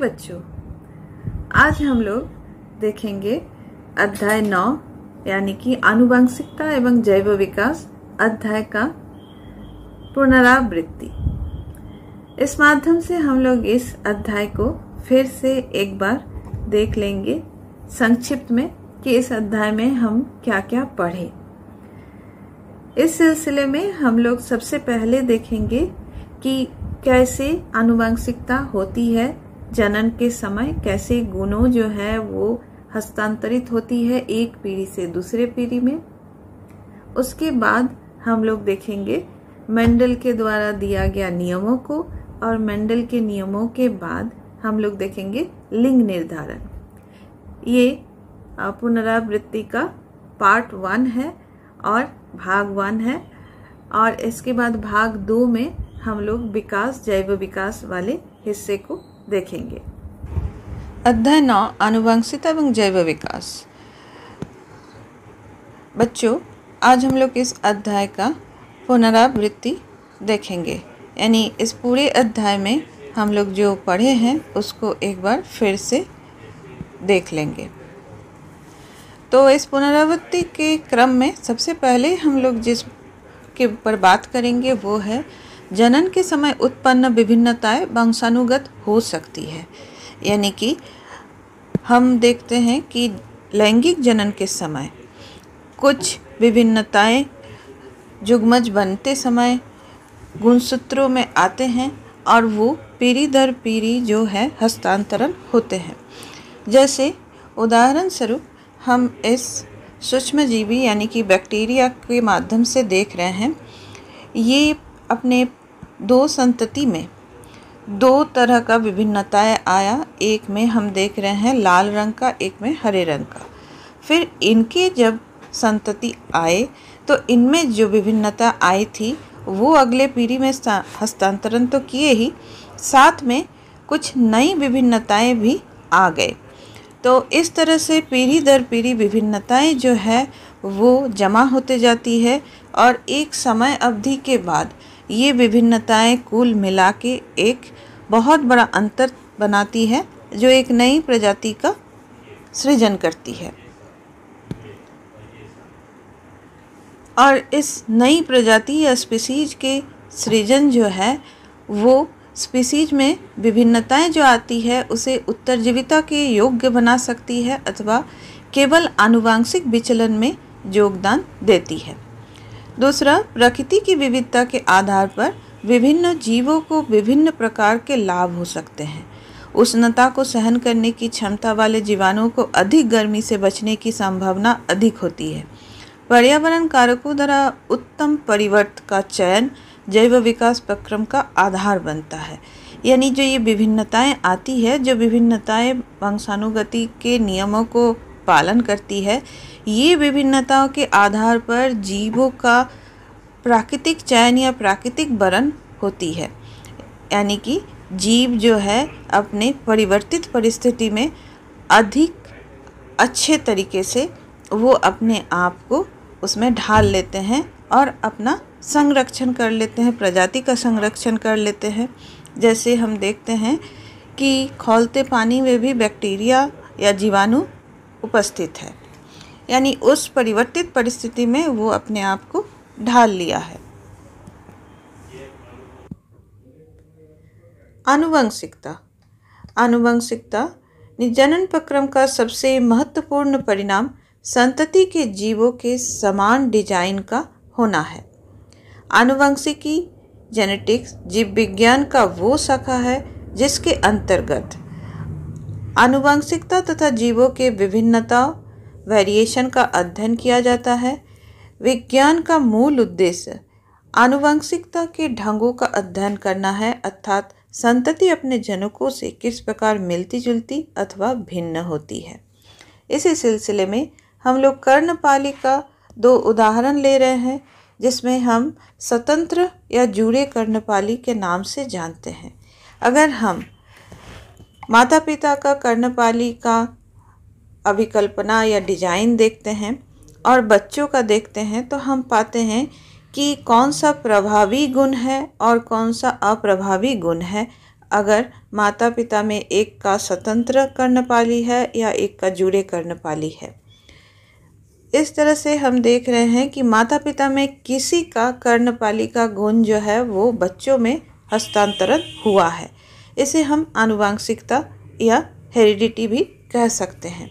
बच्चों आज हम लोग देखेंगे अध्याय नौ यानी कि आनुवांशिकता एवं जैव विकास अध्याय का पुनरावृत्ति इस माध्यम से हम लोग इस अध्याय को फिर से एक बार देख लेंगे संक्षिप्त में कि इस अध्याय में हम क्या क्या पढ़े इस सिलसिले में हम लोग सबसे पहले देखेंगे कि कैसे आनुवांशिकता होती है जनन के समय कैसे गुणों जो है वो हस्तांतरित होती है एक पीढ़ी से दूसरे पीढ़ी में उसके बाद हम लोग देखेंगे मेंडल के द्वारा दिया गया नियमों को और मेंडल के नियमों के बाद हम लोग देखेंगे लिंग निर्धारण ये पुनरावृत्ति का पार्ट वन है और भाग वन है और इसके बाद भाग दो में हम लोग विकास जैव विकास वाले हिस्से को देखेंगे अध्याय नौ आनुवंशिक एवं जैव विकास बच्चों आज हम लोग इस अध्याय का पुनरावृत्ति देखेंगे यानी इस पूरे अध्याय में हम लोग जो पढ़े हैं उसको एक बार फिर से देख लेंगे तो इस पुनरावृत्ति के क्रम में सबसे पहले हम लोग जिस के ऊपर बात करेंगे वो है जनन के समय उत्पन्न विभिन्नताएं वंशानुगत हो सकती है यानी कि हम देखते हैं कि लैंगिक जनन के समय कुछ विभिन्नताएं जुगमज बनते समय गुणसूत्रों में आते हैं और वो पीढ़ी दर पीढ़ी जो है हस्तांतरण होते हैं जैसे उदाहरण स्वरूप हम इस सूक्ष्मजीवी यानी कि बैक्टीरिया के माध्यम से देख रहे हैं ये अपने दो संतति में दो तरह का विभिन्नताएं आया एक में हम देख रहे हैं लाल रंग का एक में हरे रंग का फिर इनके जब संतति आए तो इनमें जो विभिन्नता आई थी वो अगले पीढ़ी में हस्तांतरण तो किए ही साथ में कुछ नई विभिन्नताएं भी आ गए तो इस तरह से पीढ़ी दर पीढ़ी विभिन्नताएं जो है वो जमा होते जाती है और एक समय अवधि के बाद ये विभिन्नताएं कुल मिला के एक बहुत बड़ा अंतर बनाती है जो एक नई प्रजाति का सृजन करती है और इस नई प्रजाति या स्पीसीज के सृजन जो है वो स्पीसीज में विभिन्नताएं जो आती है उसे उत्तरजीविता के योग्य बना सकती है अथवा केवल आनुवांशिक विचलन में योगदान देती है दूसरा प्रकृति की विविधता के आधार पर विभिन्न जीवों को विभिन्न प्रकार के लाभ हो सकते हैं उष्णता को सहन करने की क्षमता वाले जीवाणुओं को अधिक गर्मी से बचने की संभावना अधिक होती है पर्यावरण कारकों द्वारा उत्तम परिवर्त का चयन जैव विकास प्रक्रम का आधार बनता है यानी जो ये विभिन्नताएं आती है जो विभिन्नताएं वंशानुगति के नियमों को पालन करती है ये विभिन्नताओं के आधार पर जीवों का प्राकृतिक चयन या प्राकृतिक वरण होती है यानी कि जीव जो है अपने परिवर्तित परिस्थिति में अधिक अच्छे तरीके से वो अपने आप को उसमें ढाल लेते हैं और अपना संरक्षण कर लेते हैं प्रजाति का संरक्षण कर लेते हैं जैसे हम देखते हैं कि खोलते पानी में भी बैक्टीरिया या जीवाणु उपस्थित है यानी उस परिवर्तित परिस्थिति में वो अपने आप को ढाल लिया है आनुवंशिकता आनुवंशिकता निजनन प्रक्रम का सबसे महत्वपूर्ण परिणाम संतति के जीवों के समान डिजाइन का होना है आनुवंशिकी जेनेटिक्स जीव विज्ञान का वो शाखा है जिसके अंतर्गत आनुवंशिकता तथा जीवों के विभिन्नता वेरिएशन का अध्ययन किया जाता है विज्ञान का मूल उद्देश्य आनुवंशिकता के ढंगों का अध्ययन करना है अर्थात संतति अपने जनकों से किस प्रकार मिलती जुलती अथवा भिन्न होती है इसी सिलसिले में हम लोग कर्णपाली का दो उदाहरण ले रहे हैं जिसमें हम स्वतंत्र या जुड़े कर्णपाली के नाम से जानते हैं अगर हम माता पिता का कर्णपाली का अभिकल्पना या डिजाइन देखते हैं और बच्चों का देखते हैं तो हम पाते हैं कि कौन सा प्रभावी गुण है और कौन सा अप्रभावी गुण है अगर माता पिता में एक का स्वतंत्र कर्णपाली है या एक का जुड़े कर्णपाली है इस तरह से हम देख रहे हैं कि माता पिता में किसी का कर्णपाली का गुण जो है वो बच्चों में हस्तांतरण हुआ है इसे हम आनुवांशिकता या हेरिडिटी भी कह सकते हैं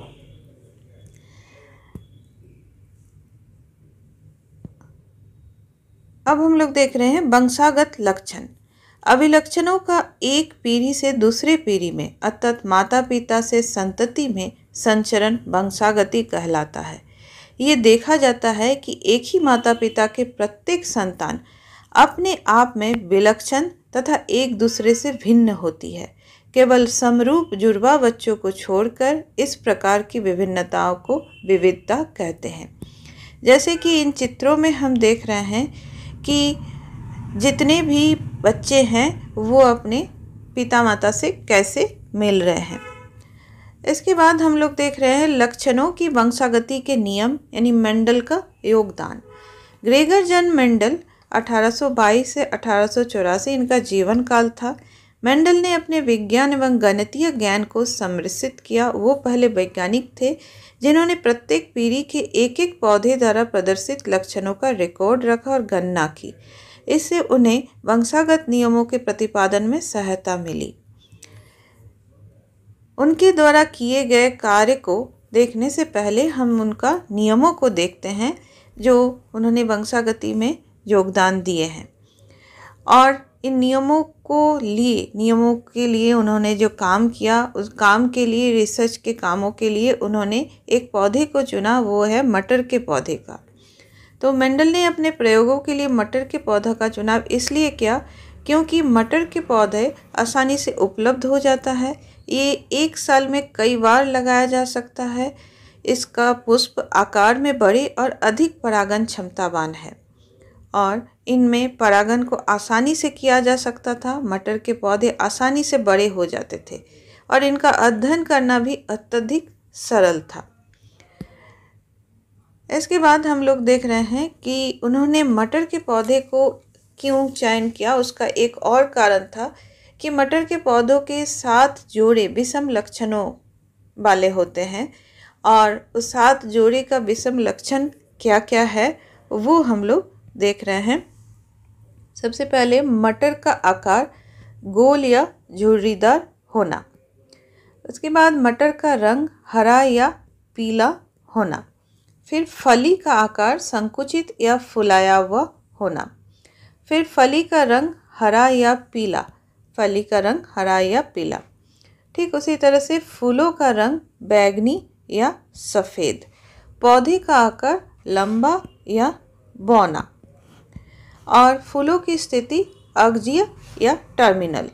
अब हम लोग देख रहे हैं वंशागत लक्षण अभिलक्षणों का एक पीढ़ी से दूसरे पीढ़ी में अर्थात माता पिता से संतति में संचरण वंशागति कहलाता है ये देखा जाता है कि एक ही माता पिता के प्रत्येक संतान अपने आप में विलक्षण तथा एक दूसरे से भिन्न होती है केवल समरूप जुड़वा बच्चों को छोड़कर इस प्रकार की विभिन्नताओं को विविधता कहते हैं जैसे कि इन चित्रों में हम देख रहे हैं कि जितने भी बच्चे हैं वो अपने पिता माता से कैसे मिल रहे हैं इसके बाद हम लोग देख रहे हैं लक्षणों की वंशागति के नियम यानी मेंडल का योगदान ग्रेगर जन मेंडल 1822 से अठारह इनका जीवन काल था मेंडल ने अपने विज्ञान एवं गणितीय ज्ञान को समृषित किया वो पहले वैज्ञानिक थे जिन्होंने प्रत्येक पीढ़ी के एक एक पौधे द्वारा प्रदर्शित लक्षणों का रिकॉर्ड रखा और गणना की इससे उन्हें वंशागत नियमों के प्रतिपादन में सहायता मिली उनके द्वारा किए गए कार्य को देखने से पहले हम उनका नियमों को देखते हैं जो उन्होंने वंशागति में योगदान दिए हैं और इन नियमों को लिए नियमों के लिए उन्होंने जो काम किया उस काम के लिए रिसर्च के कामों के लिए उन्होंने एक पौधे को चुना वो है मटर के पौधे का तो मेंडल ने अपने प्रयोगों के लिए मटर के पौधे का चुनाव इसलिए किया क्योंकि मटर के पौधे आसानी से उपलब्ध हो जाता है ये एक साल में कई बार लगाया जा सकता है इसका पुष्प आकार में बड़े और अधिक परागण क्षमतावान है और इनमें परागण को आसानी से किया जा सकता था मटर के पौधे आसानी से बड़े हो जाते थे और इनका अध्ययन करना भी अत्यधिक सरल था इसके बाद हम लोग देख रहे हैं कि उन्होंने मटर के पौधे को क्यों चयन किया उसका एक और कारण था कि मटर के पौधों के सात जोड़े विषम लक्षणों वाले होते हैं और उस सात जोड़े का विषम लक्षण क्या क्या है वो हम लोग देख रहे हैं सबसे पहले मटर का आकार गोल या झुर्रीदार होना उसके बाद मटर का रंग हरा या पीला होना फिर फली का आकार संकुचित या फुलाया हुआ होना फिर फली का रंग हरा या पीला फली का रंग हरा या पीला ठीक उसी तरह से फूलों का रंग बैगनी या सफ़ेद पौधे का आकार लंबा या बौना और फूलों की स्थिति अग्जीय या टर्मिनल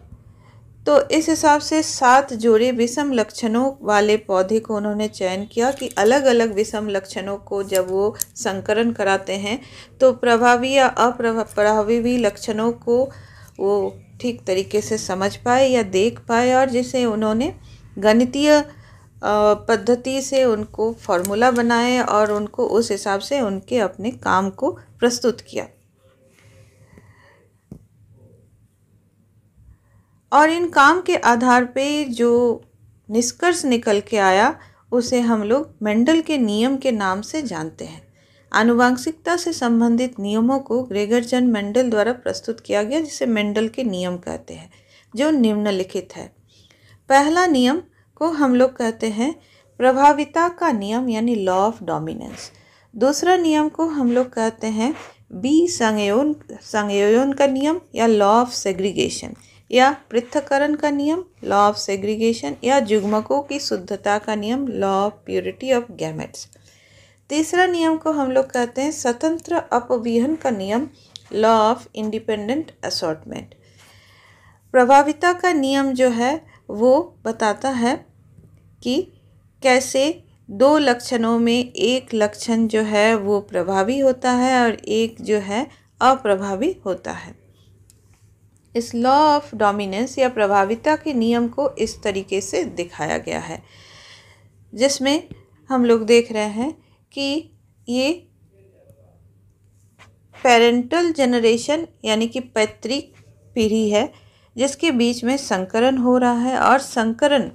तो इस हिसाब से सात जोड़े विषम लक्षणों वाले पौधे को उन्होंने चयन किया कि अलग अलग विषम लक्षणों को जब वो संकरण कराते हैं तो प्रभावी या अप्रभावी लक्षणों को वो ठीक तरीके से समझ पाए या देख पाए और जिसे उन्होंने गणितीय पद्धति से उनको फॉर्मूला बनाए और उनको उस हिसाब से उनके अपने काम को प्रस्तुत किया और इन काम के आधार पे जो निष्कर्ष निकल के आया उसे हम लोग मेंडल के नियम के नाम से जानते हैं आनुवांशिकता से संबंधित नियमों को ग्रेगर जन मेंडल द्वारा प्रस्तुत किया गया जिसे मेंडल के नियम कहते हैं जो निम्नलिखित है पहला नियम को हम लोग कहते हैं प्रभाविता का नियम यानी लॉ ऑफ डोमिनेंस दूसरा नियम को हम लोग कहते हैं बी संयोन संयोन का नियम या लॉ ऑफ सेग्रीगेशन या पृथककरण का नियम लॉ ऑफ सेग्रीगेशन या जुगमकों की शुद्धता का नियम law of purity of gametes तीसरा नियम को हम लोग कहते हैं स्वतंत्र अपविहन का नियम लॉ ऑफ इंडिपेंडेंट असॉटमेंट प्रभाविता का नियम जो है वो बताता है कि कैसे दो लक्षणों में एक लक्षण जो है वो प्रभावी होता है और एक जो है अप्रभावी होता है इस लॉ ऑफ डोमिनेंस या प्रभाविता के नियम को इस तरीके से दिखाया गया है जिसमें हम लोग देख रहे हैं कि ये पेरेंटल जनरेशन यानी कि पैतृक पीढ़ी है जिसके बीच में संकरण हो रहा है और संकरण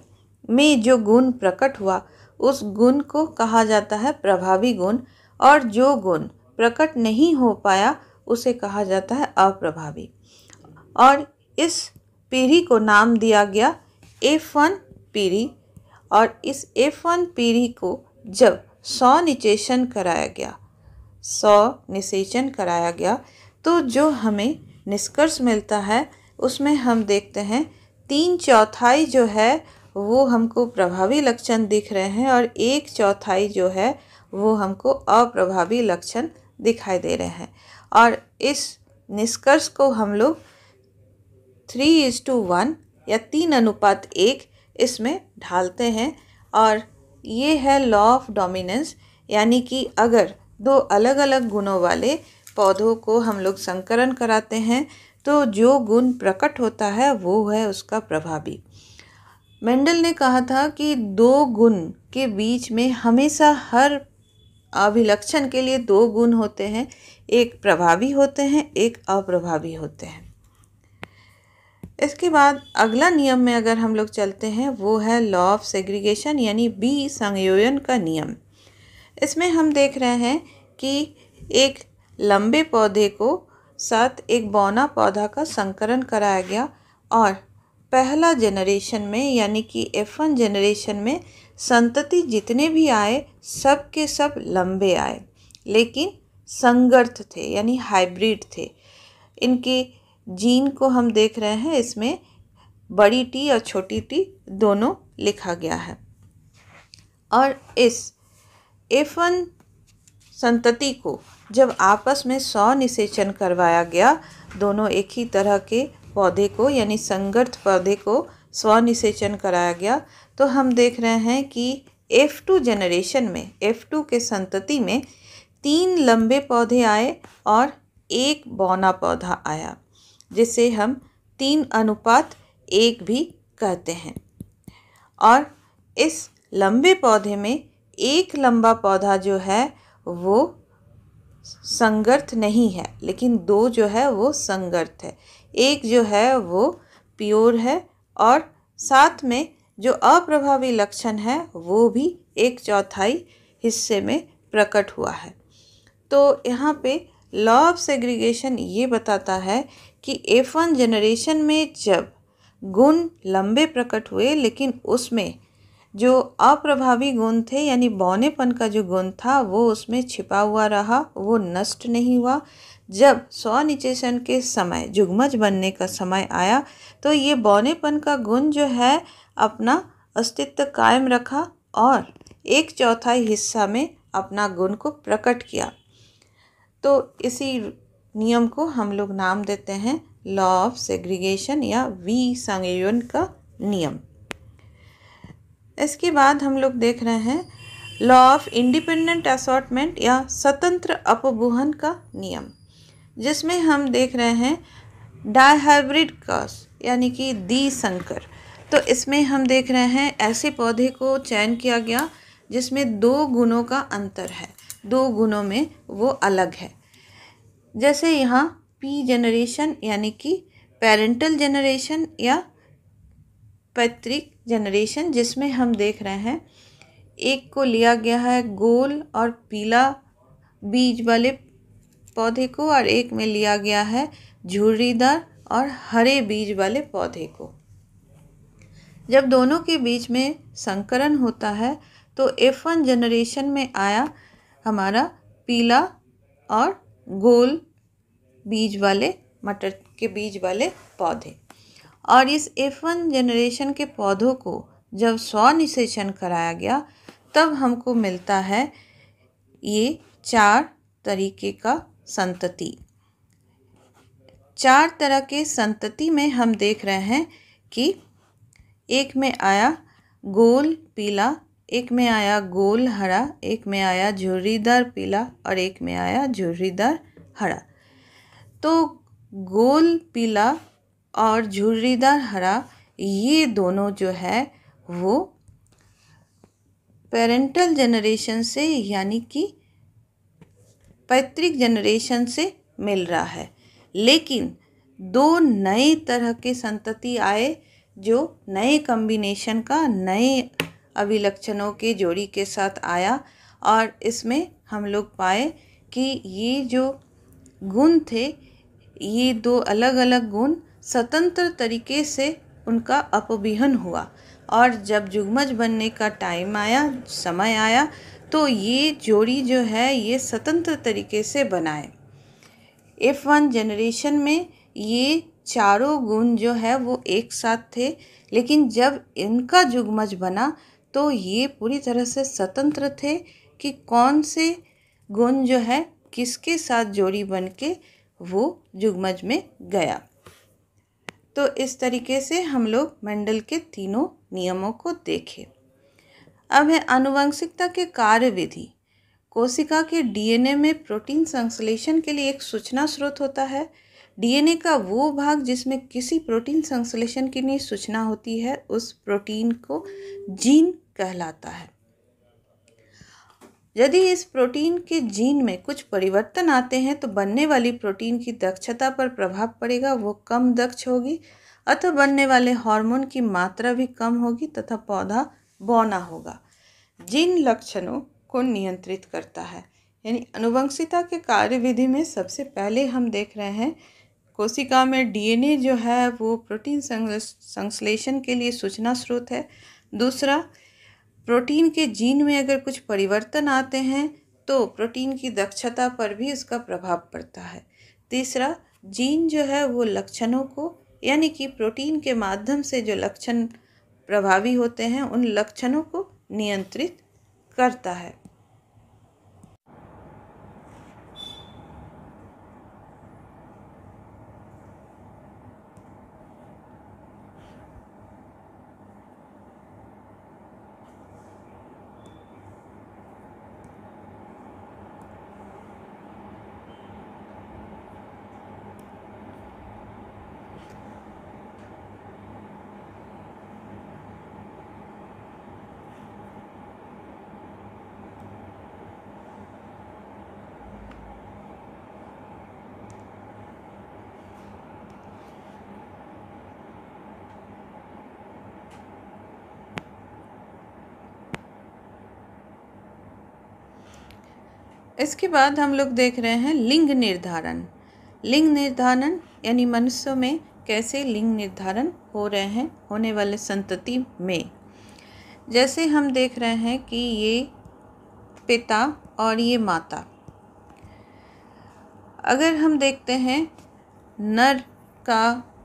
में जो गुण प्रकट हुआ उस गुण को कहा जाता है प्रभावी गुण और जो गुण प्रकट नहीं हो पाया उसे कहा जाता है अप्रभावी और इस पीढ़ी को नाम दिया गया एफ वन पीढ़ी और इस एफ वन पीढ़ी को जब सौ निचेचन कराया गया सौ निषेचन कराया गया तो जो हमें निष्कर्ष मिलता है उसमें हम देखते हैं तीन चौथाई जो है वो हमको प्रभावी लक्षण दिख रहे हैं और एक चौथाई जो है वो हमको अप्रभावी लक्षण दिखाई दे रहे हैं और इस निष्कर्ष को हम लोग थ्री इज़ टू वन या तीन अनुपात एक इसमें ढालते हैं और ये है लॉ ऑफ डोमिनेंस यानी कि अगर दो अलग अलग गुणों वाले पौधों को हम लोग संकरण कराते हैं तो जो गुण प्रकट होता है वो है उसका प्रभावी मेंडल ने कहा था कि दो गुण के बीच में हमेशा हर अभिलक्षण के लिए दो गुण होते हैं एक प्रभावी होते हैं एक अप्रभावी होते हैं इसके बाद अगला नियम में अगर हम लोग चलते हैं वो है लॉ ऑफ सेग्रीगेशन यानी बी संयोजन का नियम इसमें हम देख रहे हैं कि एक लंबे पौधे को साथ एक बौना पौधा का संकरण कराया गया और पहला जनरेशन में यानी कि एफ वन जनरेशन में संतति जितने भी आए सब के सब लंबे आए लेकिन संगर्थ थे यानी हाइब्रिड थे इनकी जीन को हम देख रहे हैं इसमें बड़ी टी और छोटी टी दोनों लिखा गया है और इस एफ वन संतति को जब आपस में सौ निषेचन करवाया गया दोनों एक ही तरह के पौधे को यानी संगत पौधे को स्व निषेचन कराया गया तो हम देख रहे हैं कि एफ़ टू जनरेशन में एफ़ टू के संतति में तीन लंबे पौधे आए और एक बौना पौधा आया जिसे हम तीन अनुपात एक भी कहते हैं और इस लंबे पौधे में एक लंबा पौधा जो है वो संगर्थ नहीं है लेकिन दो जो है वो संगर्थ है एक जो है वो प्योर है और साथ में जो अप्रभावी लक्षण है वो भी एक चौथाई हिस्से में प्रकट हुआ है तो यहाँ पे लॉ ऑफ सेग्रीगेशन ये बताता है कि एफ वन जनरेशन में जब गुण लंबे प्रकट हुए लेकिन उसमें जो अप्रभावी गुण थे यानी बौनेपन का जो गुण था वो उसमें छिपा हुआ रहा वो नष्ट नहीं हुआ जब स्वनिचेषण के समय जुगमज बनने का समय आया तो ये बौनेपन का गुण जो है अपना अस्तित्व कायम रखा और एक चौथाई हिस्सा में अपना गुण को प्रकट किया तो इसी नियम को हम लोग नाम देते हैं लॉ ऑफ सेग्रीगेशन या वी संयोजन का नियम इसके बाद हम लोग देख रहे हैं लॉ ऑफ इंडिपेंडेंट असॉटमेंट या स्वतंत्र अपवोहन का नियम जिसमें हम देख रहे हैं डायहाइब्रिड कॉस यानी कि दी संकर तो इसमें हम देख रहे हैं ऐसे पौधे को चयन किया गया जिसमें दो गुणों का अंतर है दो गुणों में वो अलग है जैसे यहाँ पी जनरेशन यानी कि पेरेंटल जनरेशन या पैतृक जनरेशन जिसमें हम देख रहे हैं एक को लिया गया है गोल और पीला बीज वाले पौधे को और एक में लिया गया है झुर्रीदार और हरे बीज वाले पौधे को जब दोनों के बीच में संकरण होता है तो एफ वन जनरेशन में आया हमारा पीला और गोल बीज वाले मटर के बीज वाले पौधे और इस एफ वन जनरेशन के पौधों को जब स्वनिषेचन कराया गया तब हमको मिलता है ये चार तरीके का संतति चार तरह के संतति में हम देख रहे हैं कि एक में आया गोल पीला एक में आया गोल हरा एक में आया झुर्रीदार पीला और एक में आया झुर्रीदार हरा तो गोल पीला और झुर्रीदार हरा ये दोनों जो है वो पेरेंटल जनरेशन से यानी कि पैतृक जनरेशन से मिल रहा है लेकिन दो नए तरह के संतति आए जो नए कम्बिनेशन का नए अभिलक्षणों के जोड़ी के साथ आया और इसमें हम लोग पाए कि ये जो गुण थे ये दो अलग अलग गुण स्वतंत्र तरीके से उनका अपविहन हुआ और जब जुगमज बनने का टाइम आया समय आया तो ये जोड़ी जो है ये स्वतंत्र तरीके से बनाए एफ वन जनरेशन में ये चारों गुण जो है वो एक साथ थे लेकिन जब इनका जुगमज बना तो ये पूरी तरह से स्वतंत्र थे कि कौन से गुण जो है किसके साथ जोड़ी बन के वो जुगमज में गया तो इस तरीके से हम लोग मंडल के तीनों नियमों को देखें अब है आनुवंशिकता के कार्य विधि कोशिका के डीएनए में प्रोटीन संश्लेषण के लिए एक सूचना स्रोत होता है डीएनए का वो भाग जिसमें किसी प्रोटीन संश्लेषण के लिए सूचना होती है उस प्रोटीन को जीन कहलाता है यदि इस प्रोटीन के जीन में कुछ परिवर्तन आते हैं तो बनने वाली प्रोटीन की दक्षता पर प्रभाव पड़ेगा वो कम दक्ष होगी अतः बनने वाले हार्मोन की मात्रा भी कम होगी तथा पौधा बौना होगा जिन लक्षणों को नियंत्रित करता है यानी अनुवंशिता के कार्यविधि में सबसे पहले हम देख रहे हैं कोशिका में डीएनए जो है वो प्रोटीन संश्लेषण के लिए सूचना स्रोत है दूसरा प्रोटीन के जीन में अगर कुछ परिवर्तन आते हैं तो प्रोटीन की दक्षता पर भी उसका प्रभाव पड़ता है तीसरा जीन जो है वो लक्षणों को यानी कि प्रोटीन के माध्यम से जो लक्षण प्रभावी होते हैं उन लक्षणों को नियंत्रित करता है इसके बाद हम लोग देख रहे हैं लिंग निर्धारण लिंग निर्धारण यानी मनुष्यों में कैसे लिंग निर्धारण हो रहे हैं होने वाले संतति में जैसे हम देख रहे हैं कि ये पिता और ये माता अगर हम देखते हैं नर का